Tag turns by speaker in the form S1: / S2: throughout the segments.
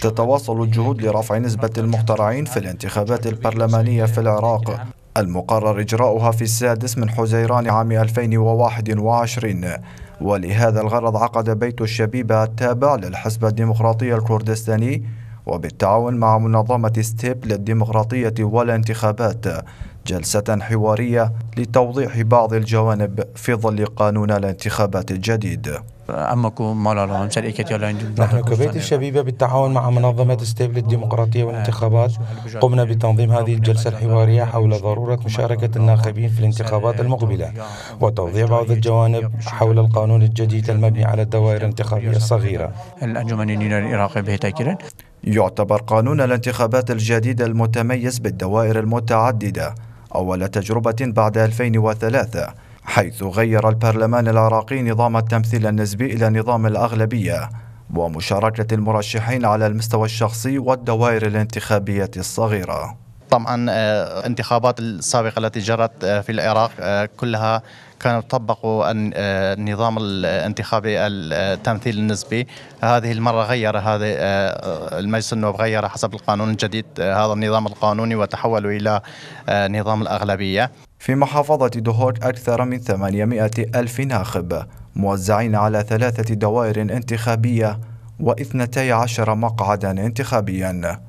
S1: تتواصل الجهود لرفع نسبة المخترعين في الانتخابات البرلمانية في العراق المقرر إجراؤها في السادس من حزيران عام 2021 ولهذا الغرض عقد بيت الشبيبة التابع للحزب الديمقراطي الكردستاني وبالتعاون مع منظمة ستيب للديمقراطية والانتخابات جلسة حوارية لتوضيح بعض الجوانب في ظل قانون الانتخابات الجديد
S2: نحن كبيت الشبيبة بالتعاون مع منظمة ستيبل الديمقراطية والانتخابات قمنا بتنظيم هذه الجلسة الحوارية حول ضرورة مشاركة الناخبين في الانتخابات المقبلة وتوضيح بعض الجوانب حول القانون الجديد المبني على الدوائر الانتخابية الصغيرة يعتبر قانون الانتخابات الجديد
S1: المتميز بالدوائر المتعددة أول تجربة بعد 2003 حيث غير البرلمان العراقي نظام التمثيل النسبي إلى نظام الأغلبية ومشاركة المرشحين على المستوى الشخصي والدوائر الانتخابية الصغيرة
S3: طبعا الانتخابات آه، السابقة التي جرت آه، في العراق آه، كلها كانوا طبقوا النظام الانتخابي التمثيل النسبي هذه المرة غير هذا المجلس النواب غير حسب القانون الجديد هذا النظام القانوني وتحولوا إلى نظام الأغلبية في محافظة دهوك أكثر
S1: من 800 ألف ناخب موزعين على ثلاثة دوائر انتخابية واثنتي عشر مقعدا انتخابيا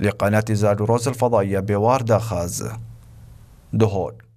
S1: لقناة زالوروز الفضائية بواردا خاز دهور